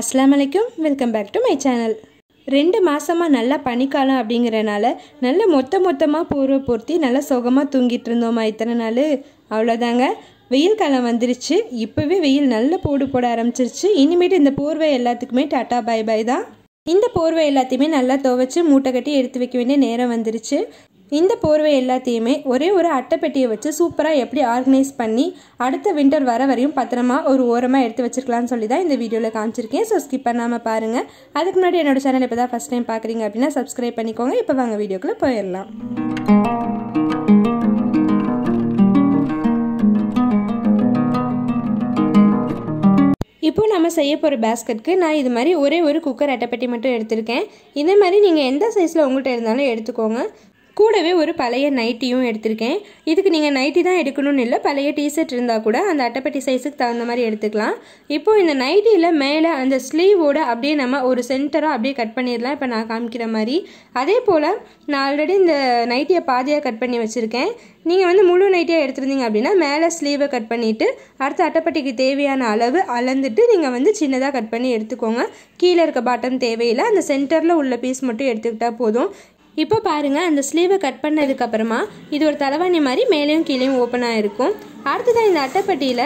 அஸ்லாம் வலைக்கும் welcome back to my channel ரெண்டு மாதமாக நல்லா பனிக்காலம் அப்படிங்கிறனால நல்ல மொத்த மொத்தமாக பூர்வ பூர்த்தி நல்லா சுகமாக தூங்கிட்டு இருந்தோமா இத்தனை நாள் அவ்வளோதாங்க வெயில் காலம் வந்துருச்சு இப்போவே வெயில் நல்ல போடு போட ஆரம்பிச்சிருச்சு இனிமேட்டு இந்த போர்வை எல்லாத்துக்குமே டாட்டா பாய் பாய் தான் இந்த போர்வை எல்லாத்தையுமே நல்லா துவைச்சி மூட்டை கட்டி எடுத்து வைக்க வேண்டிய நேரம் வந்துருச்சு இந்த போர்வை எல்லாத்தையுமே ஒரே ஒரு அட்டைப்பெட்டியை வச்சு சூப்பராக எப்படி ஆர்கனைஸ் பண்ணி அடுத்த வின்டர் வர வரையும் பத்திரமா ஒரு ஓரமாக எடுத்து வச்சிருக்கலாம்னு சொல்லி தான் இந்த வீடியோவில் காமிச்சிருக்கேன் ஸோ ஸ்கிப் பண்ணாமல் பாருங்கள் அதுக்கு முன்னாடி என்னோட சேனல் இப்போ தான் ஃபஸ்ட் டைம் பார்க்குறீங்க அப்படின்னா சப்ஸ்கிரைப் பண்ணிக்கோங்க இப்போ வாங்க வீடியோக்குள்ளே போயிடலாம் இப்போ நம்ம செய்ய போகிற பேஸ்கெட்டுக்கு நான் இது மாதிரி ஒரே ஒரு குக்கர் அட்டைப்பட்டி மட்டும் எடுத்திருக்கேன் இதே மாதிரி நீங்கள் எந்த சைஸில் உங்கள்கிட்ட இருந்தாலும் எடுத்துக்கோங்க கூடவே ஒரு பழைய நைட்டியும் எடுத்திருக்கேன் இதுக்கு நீங்கள் நைட்டி தான் எடுக்கணும்னு இல்லை பழைய டிஷர்ட் இருந்தால் கூட அந்த அட்டைப்பட்டி சைஸுக்கு தகுந்த மாதிரி எடுத்துக்கலாம் இப்போது இந்த நைட்டியில் மேலே அந்த ஸ்லீவோடு அப்படியே நம்ம ஒரு சென்டராக அப்படியே கட் பண்ணிடலாம் இப்போ நான் காமிக்கிற மாதிரி அதே போல் நான் ஆல்ரெடி இந்த நைட்டியை பாதியாக கட் பண்ணி வச்சுருக்கேன் நீங்கள் வந்து முழு நைட்டியாக எடுத்துருந்தீங்க அப்படின்னா மேலே ஸ்லீவை கட் பண்ணிவிட்டு அடுத்த அட்டைப்பட்டிக்கு தேவையான அளவு அளந்துட்டு நீங்கள் வந்து சின்னதாக கட் பண்ணி எடுத்துக்கோங்க கீழே இருக்க பாட்டம் தேவையில்லை அந்த சென்டரில் உள்ள பீஸ் மட்டும் எடுத்துக்கிட்டால் போதும் இப்போ பாருங்கள் அந்த ஸ்லீவை கட் பண்ணதுக்கப்புறமா இது ஒரு தலைவாணி மாதிரி மேலேயும் கீழேயும் ஓப்பனாக இருக்கும் அடுத்ததான் இந்த அட்டைப்பட்டியில்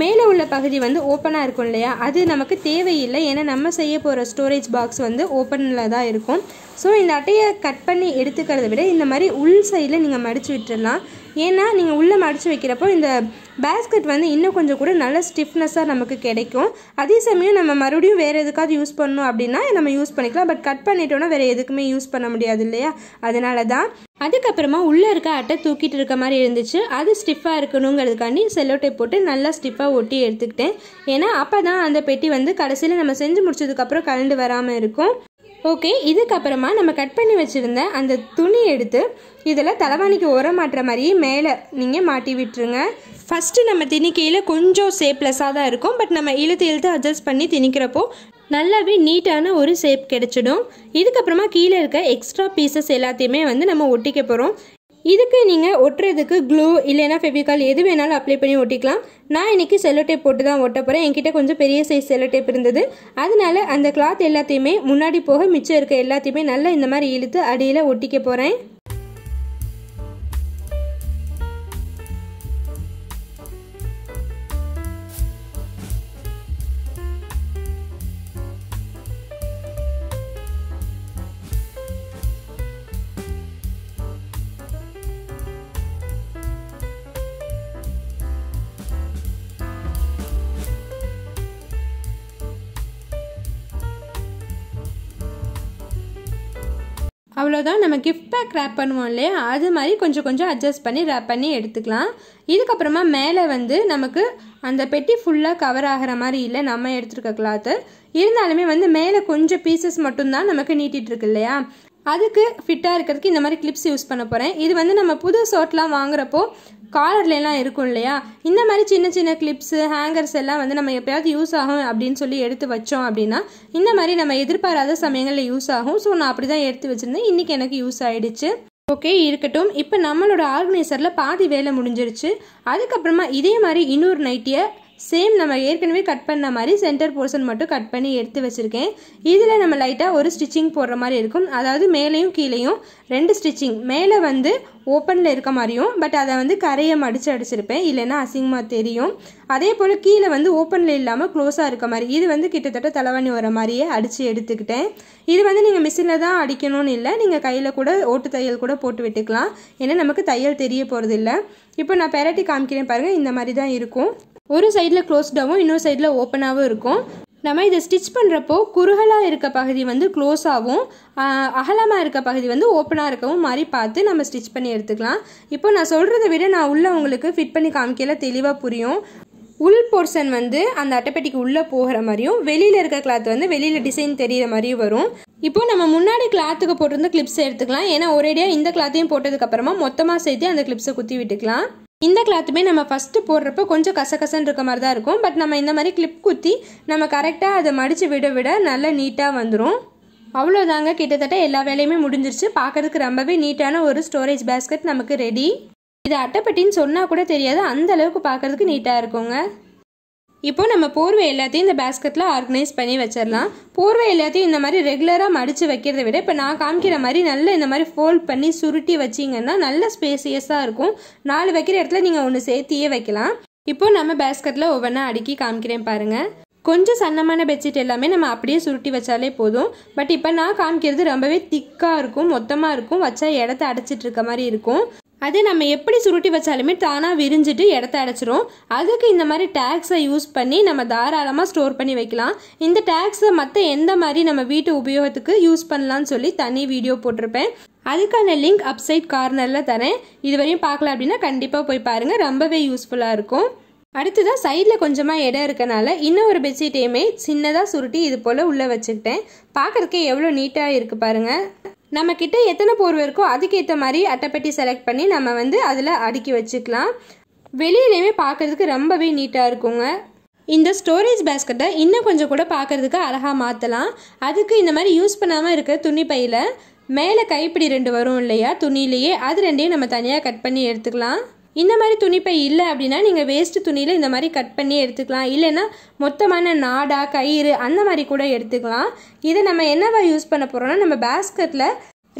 மேலே உள்ள பகுதி வந்து ஓப்பனாக இருக்கும் இல்லையா அது நமக்கு தேவையில்லை ஏன்னா நம்ம செய்ய போகிற ஸ்டோரேஜ் பாக்ஸ் வந்து ஓப்பனில் தான் இருக்கும் ஸோ இந்த அட்டையை கட் பண்ணி எடுத்துக்கிறத விட இந்த மாதிரி உள் சைடில் நீங்கள் மடித்து விட்டுடலாம் ஏன்னா நீங்கள் உள்ளே மடித்து வைக்கிறப்போ இந்த பேஸ்கட் வந்து இன்னும் கொஞ்சம் கூட நல்ல ஸ்டிஃப்னஸாக நமக்கு கிடைக்கும் அதே சமயம் நம்ம மறுபடியும் வேறு எதுக்காவது யூஸ் பண்ணணும் அப்படின்னா நம்ம யூஸ் பண்ணிக்கலாம் பட் கட் பண்ணிட்டோன்னா வேறு எதுக்குமே யூஸ் பண்ண முடியாது இல்லையா அதனால தான் அதுக்கப்புறமா உள்ளே இருக்க அட்டை தூக்கிட்டு இருக்க மாதிரி இருந்துச்சு அது ஸ்டிஃபாக இருக்கணுங்கிறதுக்காண்டி செல்லோ போட்டு நல்லா ஸ்டிஃபாக ஒட்டி எடுத்துக்கிட்டேன் ஏன்னா அப்போ தான் அந்த பெட்டி வந்து கடைசியில் நம்ம செஞ்சு முடிச்சதுக்கப்புறம் கலண்டு வராமல் இருக்கும் ஓகே இதுக்கப்புறமா நம்ம கட் பண்ணி வச்சுருந்த அந்த துணி எடுத்து இதில் தலைவாணிக்கு உரம் மாட்டுற மாதிரியே மேலே நீங்கள் மாட்டி விட்டுருங்க ஃபஸ்ட்டு நம்ம திணிக்கையில் கொஞ்சம் சேப்லெஸ்ஸாக தான் இருக்கும் பட் நம்ம இழுத்து இழுத்து அட்ஜஸ்ட் பண்ணி திணிக்கிறப்போ நல்லாவே நீட்டான ஒரு ஷேப் கிடச்சிடும் இதுக்கப்புறமா கீழே இருக்க எக்ஸ்ட்ரா பீசஸ் எல்லாத்தையுமே வந்து நம்ம ஒட்டிக்க போகிறோம் இதுக்கு நீங்கள் ஒட்டுறதுக்கு க்ளூ இல்லைனா ஃபெவிகால் எது வேணாலும் அப்ளை பண்ணி ஒட்டிக்கலாம் நான் இன்றைக்கி செல்லோ டேப் போட்டு தான் ஒட்ட போகிறேன் என்கிட்ட கொஞ்சம் பெரிய சைஸ் செல்லோ டேப் இருந்தது அதனால அந்த கிளாத் எல்லாத்தையுமே முன்னாடி போக மிச்சம் இருக்க எல்லாத்தையுமே நல்லா இந்த மாதிரி இழுத்து அடியில் ஒட்டிக்க போகிறேன் அவ்வளோதான் நம்ம கிஃப்ட் பேக் ரேப் பண்ணுவோம் இல்லையா அது மாதிரி கொஞ்சம் கொஞ்சம் அட்ஜஸ்ட் பண்ணி ரேப் பண்ணி எடுத்துக்கலாம் இதுக்கப்புறமா மேலே வந்து நமக்கு அந்த பெட்டி ஃபுல்லாக கவர் ஆகிற மாதிரி இல்லை நம்ம எடுத்துருக்க கிளாத்து இருந்தாலுமே வந்து மேலே கொஞ்சம் பீசஸ் மட்டும்தான் நமக்கு நீட்டிகிட்ருக்கு இல்லையா அதுக்கு ஃபிட்டாக இருக்கிறதுக்கு இந்த மாதிரி கிளிப்ஸ் யூஸ் பண்ண போகிறேன் இது வந்து நம்ம புது சோட்லாம் வாங்குறப்போ காலர்லாம் இருக்கும் இல்லையா இந்த மாதிரி சின்ன சின்ன கிளிப்ஸு ஹேங்கர்ஸ் எல்லாம் வந்து நம்ம எப்போயாவது யூஸ் ஆகும் அப்படின்னு சொல்லி எடுத்து வச்சோம் அப்படின்னா இந்த மாதிரி நம்ம எதிர்பாராத சமயங்களில் யூஸ் ஆகும் ஸோ நான் அப்படி தான் எடுத்து வச்சுருந்தேன் இன்றைக்கி எனக்கு யூஸ் ஆகிடுச்சு ஓகே இருக்கட்டும் இப்போ நம்மளோட ஆர்கனைசரில் பாதி வேலை முடிஞ்சிருச்சு அதுக்கப்புறமா இதே மாதிரி இன்னொரு நைட்டியை சேம் நம்ம ஏற்கனவே கட் பண்ண மாதிரி சென்டர் போர்ஷன் மட்டும் கட் பண்ணி எடுத்து வச்சுருக்கேன் இதில் நம்ம லைட்டாக ஒரு ஸ்டிச்சிங் போடுற மாதிரி இருக்கும் அதாவது மேலேயும் கீழேயும் ரெண்டு ஸ்டிச்சிங் மேலே வந்து ஓப்பனில் இருக்க மாதிரியும் பட் அதை வந்து கரையை மடித்து அடிச்சிருப்பேன் இல்லைன்னா அசிங்கமாக தெரியும் அதே போல் கீழே வந்து ஓப்பனில் இல்லாமல் க்ளோஸாக இருக்க மாதிரி இது வந்து கிட்டத்தட்ட தலைவணி வர மாதிரியே அடித்து எடுத்துக்கிட்டேன் இது வந்து நீங்கள் மிஷினில் தான் அடிக்கணும்னு இல்லை நீங்கள் கையில் கூட ஓட்டு தையல் கூட போட்டு விட்டுக்கலாம் ஏன்னா நமக்கு தையல் தெரிய போகிறது இல்லை இப்போ நான் பெரட்டி காமிக்கிறேன் பாருங்கள் இந்த மாதிரி தான் இருக்கும் ஒரு சைடில் க்ளோஸ்டாகவும் இன்னொரு சைடில் ஓப்பனாகவும் இருக்கும் நம்ம இதை ஸ்டிச் பண்ணுறப்போ குறுகலாக இருக்க பகுதி வந்து க்ளோஸாகவும் அகலமாக இருக்க பகுதி வந்து ஓப்பனாக இருக்கவும் மாதிரி பார்த்து நம்ம ஸ்டிச் பண்ணி எடுத்துக்கலாம் இப்போ நான் சொல்கிறத விட நான் உள்ளே உங்களுக்கு ஃபிட் பண்ணி காமிக்கல தெளிவாக புரியும் உள் போர்ஷன் வந்து அந்த அட்டைப்பெட்டிக்கு உள்ளே போகிற மாதிரியும் வெளியில் இருக்க கிளாத் வந்து வெளியில் டிசைன் தெரிகிற மாதிரியும் வரும் இப்போ நம்ம முன்னாடி கிளாத்துக்கு போட்டிருந்த கிளிப்ஸ் எடுத்துக்கலாம் ஏன்னா ஒரேடியாக இந்த கிளாத்தையும் போட்டதுக்கப்புறமா மொத்தமாக சேர்த்து அந்த கிளிப்ஸை குத்தி விட்டுக்கலாம் இந்த கிளாத்துமே நம்ம ஃபஸ்ட்டு போடுறப்போ கொஞ்சம் கசகசன்னு இருக்க மாதிரி தான் இருக்கும் பட் நம்ம இந்த மாதிரி கிளிப் குத்தி நம்ம கரெக்டாக அதை மடித்து விட விட நல்லா நீட்டாக வந்துடும் அவ்வளோதாங்க கிட்டத்தட்ட எல்லா வேலையுமே முடிஞ்சிருச்சு பார்க்குறதுக்கு ரொம்பவே நீட்டான ஒரு ஸ்டோரேஜ் பேஸ்கட் நமக்கு ரெடி இது அட்டைப்பட்டின்னு சொன்னால் கூட தெரியாது அந்த அளவுக்கு பார்க்குறதுக்கு நீட்டாக இருக்குங்க இப்போ நம்ம போர்வை எல்லாத்தையும் இந்த பேஸ்கெட்டில் ஆர்கனைஸ் பண்ணி வச்சிடலாம் போர்வை எல்லாத்தையும் இந்த மாதிரி ரெகுலராக மடித்து வைக்கிறத விட இப்போ நான் காமிக்கிற மாதிரி நல்ல இந்த மாதிரி ஃபோல்ட் பண்ணி சுருட்டி வச்சிங்கன்னா நல்ல ஸ்பேசியஸாக இருக்கும் நாலு வைக்கிற இடத்துல நீங்கள் ஒன்று சேர்த்தியே வைக்கலாம் இப்போது நம்ம பேஸ்கெட்டில் ஒவ்வொன்றா அடுக்கி காமிக்கிறேன் பாருங்கள் கொஞ்சம் சன்னமான பெட்ஷீட் எல்லாமே நம்ம அப்படியே சுருட்டி வச்சாலே போதும் பட் இப்போ நான் காமிக்கிறது ரொம்பவே திக்காக இருக்கும் மொத்தமாக இருக்கும் வச்சா இடத்த அடைச்சிட்டு இருக்க மாதிரி இருக்கும் அது நம்ம எப்படி சுருட்டி வச்சாலுமே தானாக விரிஞ்சிட்டு இடத்த அடைச்சிரும் அதுக்கு இந்த மாதிரி டேக்ஸை யூஸ் பண்ணி நம்ம தாராளமாக ஸ்டோர் பண்ணி வைக்கலாம் இந்த டேக்ஸை மற்ற எந்த மாதிரி நம்ம வீட்டு உபயோகத்துக்கு யூஸ் பண்ணலான்னு சொல்லி தனி வீடியோ போட்டிருப்பேன் அதுக்கான லிங்க் அப்சைட் கார்னரில் தரேன் இதுவரையும் பார்க்கல அப்படின்னா கண்டிப்பாக போய் பாருங்கள் ரொம்பவே யூஸ்ஃபுல்லாக இருக்கும் அடுத்ததாக சைடில் கொஞ்சமாக இடம் இருக்கனால இன்னொரு பெட்ஷீட்டையுமே சின்னதாக சுருட்டி இது போல் உள்ளே வச்சுக்கிட்டேன் பார்க்குறக்கே எவ்வளோ நீட்டாக இருக்குது பாருங்கள் நம்மக்கிட்ட எத்தனை போர்வை இருக்கோ அதுக்கேற்ற மாதிரி அட்டைப்பெட்டி செலக்ட் பண்ணி நம்ம வந்து அதில் அடுக்கி வச்சுக்கலாம் வெளியிலையுமே பார்க்குறதுக்கு ரொம்பவே நீட்டாக இருக்குங்க இந்த ஸ்டோரேஜ் பேஸ்கெட்டை இன்னும் கொஞ்சம் கூட பார்க்குறதுக்கு அழகாக மாற்றலாம் அதுக்கு இந்த மாதிரி யூஸ் பண்ணாமல் இருக்கிற துணி பையில் மேலே கைப்பிடி ரெண்டு வரும் இல்லையா துணியிலேயே அது ரெண்டையும் நம்ம தனியாக கட் பண்ணி எடுத்துக்கலாம் இந்த மாதிரி துணிப்பை இல்லை அப்படின்னா நீங்கள் வேஸ்ட்டு துணியில் இந்த மாதிரி கட் பண்ணி எடுத்துக்கலாம் இல்லைன்னா மொத்தமான நாடா கயிறு அந்த மாதிரி கூட எடுத்துக்கலாம் இதை நம்ம என்னவா யூஸ் பண்ண போகிறோம்னா நம்ம பேஸ்கட்டில்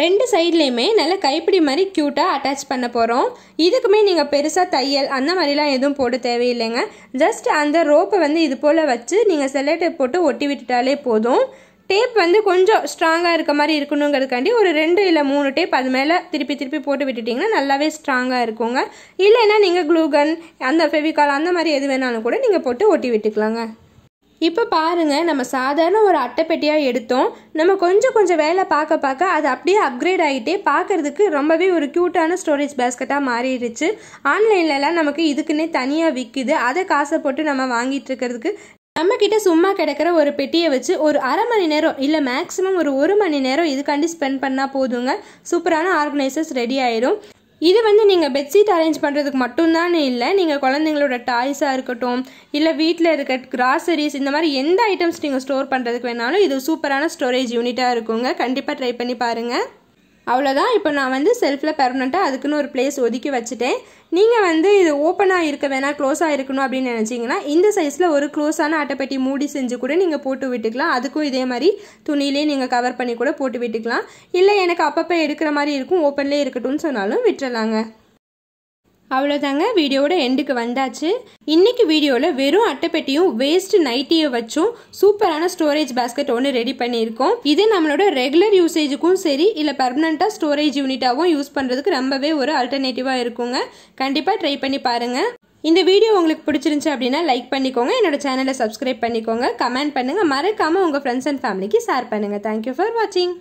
ரெண்டு சைட்லேயுமே நல்ல கைப்பிடி மாதிரி க்யூட்டாக அட்டாச் பண்ண போகிறோம் இதுக்குமே நீங்கள் பெருசாக தையல் அந்த மாதிரிலாம் எதுவும் போட தேவையில்லைங்க ஜஸ்ட் அந்த ரோப்பை வந்து இது போல் வச்சு நீங்கள் செல்லட்டை போட்டு ஒட்டி விட்டுட்டாலே போதும் டேப் வந்து கொஞ்சம் ஸ்ட்ராங்காக இருக்க மாதிரி இருக்கணுங்கிறதுக்காண்டி ஒரு ரெண்டு இல்லை மூணு டேப் அது மேலே திருப்பி திருப்பி போட்டு விட்டுட்டிங்கன்னா நல்லாவே ஸ்ட்ராங்காக இருக்குங்க இல்லைன்னா நீங்கள் க்ளூகன் அந்த ஃபெவிகால் அந்த மாதிரி எது வேணாலும் கூட நீங்கள் போட்டு ஒட்டி விட்டுக்கலாங்க இப்போ பாருங்கள் நம்ம சாதாரண ஒரு அட்டைப்பெட்டியாக எடுத்தோம் நம்ம கொஞ்சம் கொஞ்சம் வேலை பார்க்க பார்க்க அது அப்படியே அப்கிரேட் ஆகிட்டே பார்க்குறதுக்கு ரொம்பவே ஒரு க்யூட்டான ஸ்டோரேஜ் பேஸ்கெட்டாக மாறிடுச்சு ஆன்லைன்லலாம் நமக்கு இதுக்குன்னே தனியாக விற்கிது அதை காசை போட்டு நம்ம வாங்கிட்டு இருக்கிறதுக்கு நம்ம கிட்ட சும்மா கிடக்கிற ஒரு பெட்டியை வச்சு ஒரு அரை மணி நேரம் இல்லை மேக்ஸிமம் ஒரு ஒரு மணி நேரம் இதுக்காண்டி ஸ்பெண்ட் பண்ணால் போதுங்க சூப்பரான ஆர்கனைசர்ஸ் ரெடி ஆயிரும் இது வந்து நீங்கள் பெட்ஷீட் அரேஞ்ச் பண்ணுறதுக்கு மட்டும்தான் இல்லை நீங்கள் குழந்தைங்களோட டாய்ஸாக இருக்கட்டும் இல்லை வீட்டில் இருக்க கிராசரிஸ் இந்த மாதிரி எந்த ஐட்டம்ஸ் நீங்கள் ஸ்டோர் பண்ணுறதுக்கு வேணாலும் இது சூப்பரான ஸ்டோரேஜ் யூனிட்டாக இருக்குங்க கண்டிப்பாக ட்ரை பண்ணி பாருங்கள் அவ்வளோதான் இப்போ நான் வந்து செல்ஃபில் பெர்மனெண்ட்டாக அதுக்குன்னு ஒரு பிளேஸ் ஒதுக்கி வச்சுட்டேன் நீங்கள் வந்து இது ஓப்பனாக இருக்க வேணால் க்ளோஸாக இருக்கணும் அப்படின்னு நினச்சிங்கன்னா இந்த சைஸில் ஒரு க்ளோஸான அட்டைப்பெட்டி மூடி செஞ்சு கூட நீங்கள் போட்டு விட்டுக்கலாம் அதுக்கும் இதே மாதிரி துணியிலே நீங்கள் கவர் பண்ணி கூட போட்டு விட்டுக்கலாம் இல்லை எனக்கு அப்பப்போ எடுக்கிற மாதிரி இருக்கும் ஓப்பன்லேயே இருக்கட்டும்னு சொன்னாலும் விட்டுறலாங்க அவ்வளோதாங்க வீடியோவோட எண்டுக்கு வந்தாச்சு இன்னைக்கு வீடியோவில் வெறும் அட்டைப்பெட்டியும் வேஸ்ட் நைட்டியை வச்சும் சூப்பரான ஸ்டோரேஜ் பாஸ்கெட் ஒன்று ரெடி பண்ணியிருக்கோம் இது நம்மளோட ரெகுலர் யூசேஜுக்கும் சரி இல்லை பர்மனண்ட்டாக ஸ்டோரேஜ் யூனிட்டாகவும் யூஸ் பண்ணுறதுக்கு ரொம்பவே ஒரு அல்டர்னேட்டிவாக இருக்குங்க கண்டிப்பாக ட்ரை பண்ணி பாருங்கள் இந்த வீடியோ உங்களுக்கு பிடிச்சிருந்துச்சு அப்படின்னா லைக் பண்ணிக்கோங்க என்னோட சேனலை சப்ஸ்கிரைப் பண்ணிக்கோங்க கமெண்ட் பண்ணுங்கள் மறக்காமல் உங்கள் ஃப்ரெண்ட்ஸ் அண்ட் ஃபேமிலிக்கு ஷேர் பண்ணுங்கள் தேங்க்யூ ஃபார் வாட்சிங்